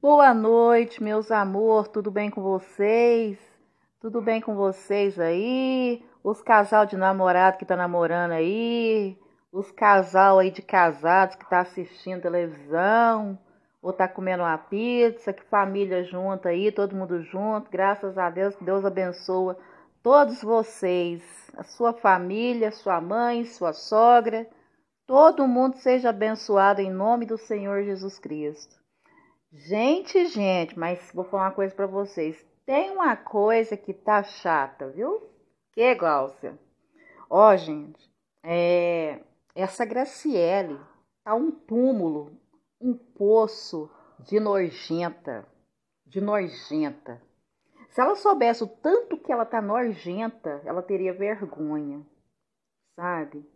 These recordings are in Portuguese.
Boa noite, meus amor, tudo bem com vocês? Tudo bem com vocês aí? Os casal de namorado que tá namorando aí, os casal aí de casados que tá assistindo televisão, ou tá comendo uma pizza, que família junta aí, todo mundo junto. Graças a Deus, que Deus abençoa todos vocês, a sua família, sua mãe, sua sogra, todo mundo seja abençoado em nome do Senhor Jesus Cristo. Gente, gente, mas vou falar uma coisa para vocês. Tem uma coisa que tá chata, viu? Que, é, Gláucia? Ó, gente, é... essa Graciele tá um túmulo, um poço de nojenta. De nojenta. Se ela soubesse o tanto que ela tá nojenta, ela teria vergonha, sabe?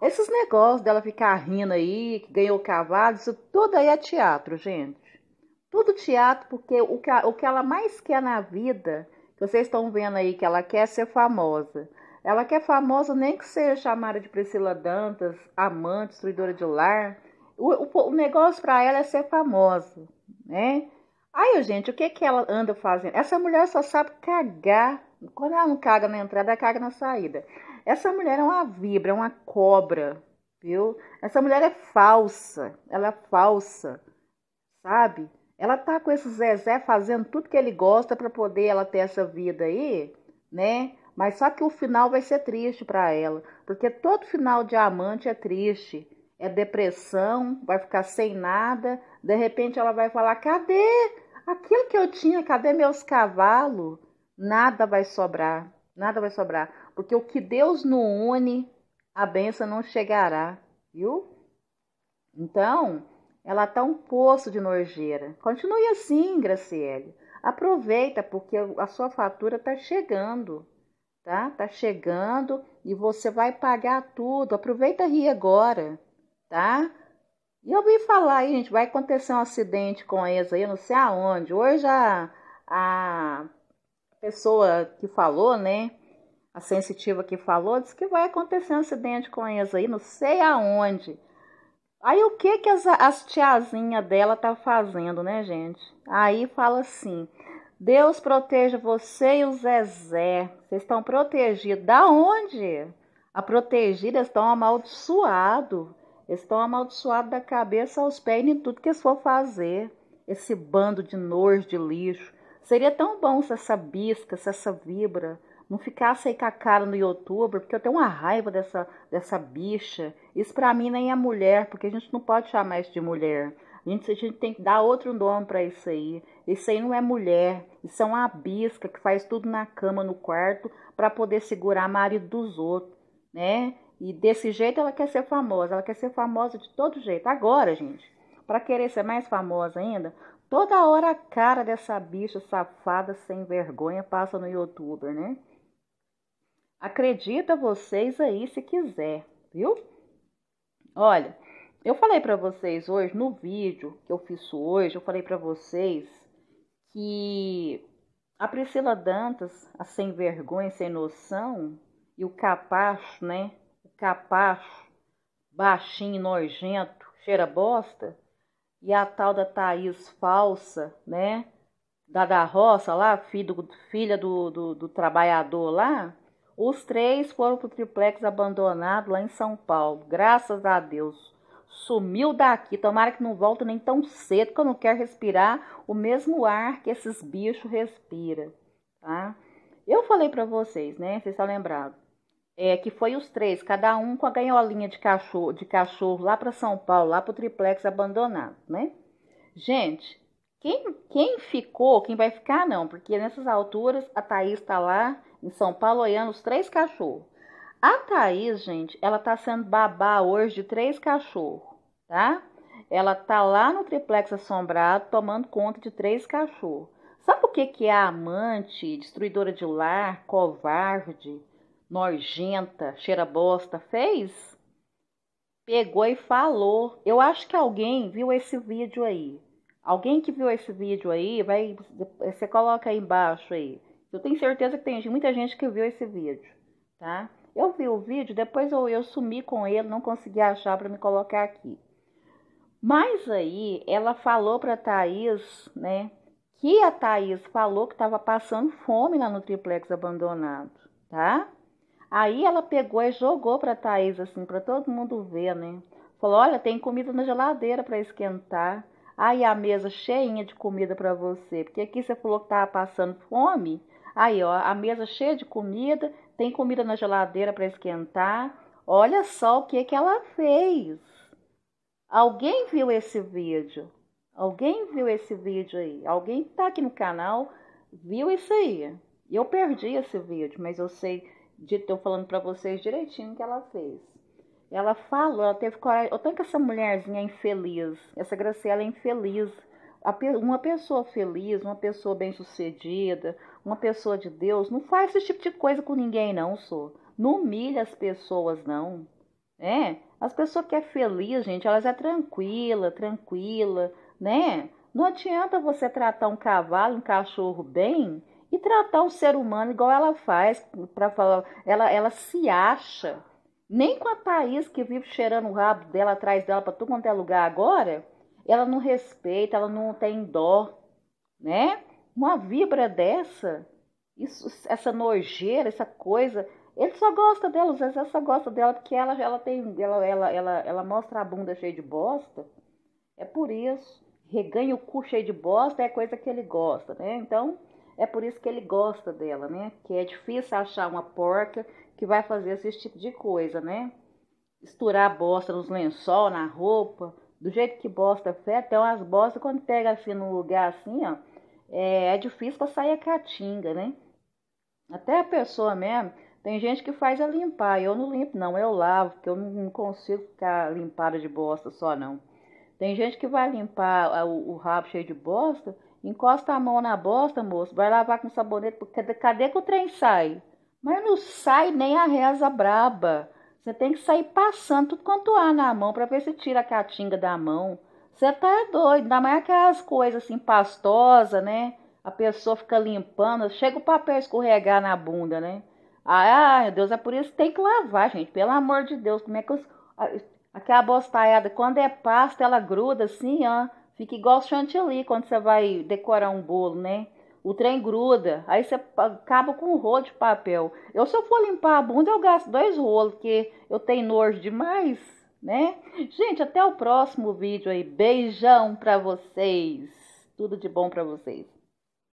Esses negócios dela ficar rindo aí, que ganhou cavalo, isso tudo aí é teatro, gente. Tudo teatro, porque o que, o que ela mais quer na vida, que vocês estão vendo aí que ela quer ser famosa. Ela quer famosa nem que seja chamada de Priscila Dantas, amante, destruidora de lar. O, o, o negócio para ela é ser famosa, né? Aí, gente, o que que ela anda fazendo? Essa mulher só sabe cagar. Quando ela não caga na entrada, ela caga na saída. Essa mulher é uma vibra, é uma cobra, viu? Essa mulher é falsa, ela é falsa, sabe? Ela tá com esse Zezé fazendo tudo que ele gosta para poder ela ter essa vida aí, né? Mas só que o final vai ser triste para ela, porque todo final de amante é triste, é depressão, vai ficar sem nada. De repente ela vai falar: "Cadê aquilo que eu tinha? Cadê meus cavalos?" Nada vai sobrar, nada vai sobrar, porque o que Deus não une, a benção não chegará, viu? Então, ela tá um poço de nojeira. Continue assim, Graciele. Aproveita, porque a sua fatura tá chegando, tá? Tá chegando e você vai pagar tudo. Aproveita e agora, tá? E eu ouvi falar aí, gente, vai acontecer um acidente com eles aí, não sei aonde. Hoje a, a pessoa que falou, né? A sensitiva que falou, disse que vai acontecer um acidente com eles aí, não sei aonde. Aí o que que as, as tiazinha dela tá fazendo, né, gente? Aí fala assim: Deus proteja você e o Zezé. Vocês estão protegidos. Da onde? A protegida estão amaldiçoados. Estão amaldiçoados da cabeça aos pés em tudo que eles for fazer. Esse bando de nojo de lixo. Seria tão bom se essa bisca, se essa vibra, não ficasse aí com a cara no youtuber, porque eu tenho uma raiva dessa, dessa bicha. Isso pra mim nem é mulher, porque a gente não pode chamar isso de mulher. A gente, a gente tem que dar outro nome para isso aí. Isso aí não é mulher. Isso é uma bisca que faz tudo na cama, no quarto, para poder segurar marido dos outros, né? E desse jeito ela quer ser famosa. Ela quer ser famosa de todo jeito. Agora, gente, para querer ser mais famosa ainda, toda hora a cara dessa bicha safada sem vergonha passa no youtuber, né? Acredita vocês aí se quiser, viu? Olha, eu falei para vocês hoje no vídeo que eu fiz hoje, eu falei para vocês que a Priscila Dantas, a sem vergonha, sem noção, e o capacho, né? O capacho, baixinho, nojento, cheira bosta, e a tal da Thaís falsa, né? Da da roça lá, filho, filha do, do, do trabalhador lá, os três foram para o triplex abandonado lá em São Paulo. Graças a Deus. Sumiu daqui. Tomara que não volte nem tão cedo, que eu não quero respirar o mesmo ar que esses bichos respiram. Tá? Eu falei para vocês, né? Vocês estão lembrados. É, que foi os três, cada um com a ganholinha de cachorro, de cachorro lá para São Paulo, lá para o triplex abandonado, né? Gente, quem, quem ficou, quem vai ficar não, porque nessas alturas a Thaís está lá em São Paulo, olhando os três cachorros. A Thaís, gente, ela tá sendo babá hoje de três cachorros, tá? Ela tá lá no triplex assombrado, tomando conta de três cachorros. Sabe o que que é a amante, destruidora de lar, covarde, nojenta, cheira bosta fez? Pegou e falou. Eu acho que alguém viu esse vídeo aí. Alguém que viu esse vídeo aí, vai, você coloca aí embaixo aí. Eu tenho certeza que tem muita gente que viu esse vídeo, tá? Eu vi o vídeo, depois eu, eu sumi com ele, não consegui achar para me colocar aqui. Mas aí ela falou para Thaís, né? Que a Thaís falou que estava passando fome lá no triplex abandonado, tá? Aí ela pegou e jogou para Thaís assim, para todo mundo ver, né? Falou: "Olha, tem comida na geladeira para esquentar. Aí a mesa cheinha de comida para você, porque aqui você falou que tava passando fome Aí, ó, a mesa cheia de comida, tem comida na geladeira para esquentar. Olha só o que que ela fez. Alguém viu esse vídeo? Alguém viu esse vídeo aí? Alguém tá aqui no canal viu isso aí? Eu perdi esse vídeo, mas eu sei, de tô falando para vocês direitinho o que ela fez. Ela falou, ela teve coragem. Eu tanto que essa mulherzinha é infeliz, essa Graciela é infeliz. Uma pessoa feliz, uma pessoa bem-sucedida, uma pessoa de Deus não faz esse tipo de coisa com ninguém, não, sou. Não humilha as pessoas, não. É? As pessoas que é feliz, gente, elas é tranquila, tranquila, né? Não adianta você tratar um cavalo, um cachorro bem e tratar um ser humano igual ela faz, para falar, ela, ela se acha. Nem com a Thaís que vive cheirando o rabo dela atrás dela para tudo quanto é lugar agora, ela não respeita, ela não tem dó, né? Uma vibra dessa, isso, essa nojeira, essa coisa, ele só gosta dela, o Zezé só gosta dela porque ela, ela tem, ela, ela, ela, ela mostra a bunda cheia de bosta. É por isso. Reganha o cu cheio de bosta é coisa que ele gosta, né? Então, é por isso que ele gosta dela, né? Que é difícil achar uma porca que vai fazer esse tipo de coisa, né? Esturar bosta nos lençol, na roupa, do jeito que bosta fede, até umas bostas quando pega assim no lugar assim, ó é, é difícil para sair a caatinga, né? Até a pessoa mesmo, tem gente que faz a é limpar, eu não limpo não, eu lavo, porque eu não consigo ficar limpada de bosta só não. Tem gente que vai limpar o, o rabo cheio de bosta, encosta a mão na bosta, moço, vai lavar com sabonete, porque cadê que o trem sai? Mas não sai nem a reza braba. Você tem que sair passando tudo quanto há na mão para ver se tira a caatinga da mão. Você tá doido, ainda mais aquelas coisas assim pastosas, né? A pessoa fica limpando, chega o papel escorregar na bunda, né? Ai, meu Deus, é por isso que tem que lavar, gente. Pelo amor de Deus, como é que os, aquela bostaiada, quando é pasta, ela gruda assim, ó. Fica igual chantilly quando você vai decorar um bolo, né? O trem gruda, aí você acaba com um rolo de papel. Eu, se eu for limpar a bunda, eu gasto dois rolos, porque eu tenho nojo demais né? Gente, até o próximo vídeo aí. Beijão para vocês. Tudo de bom para vocês.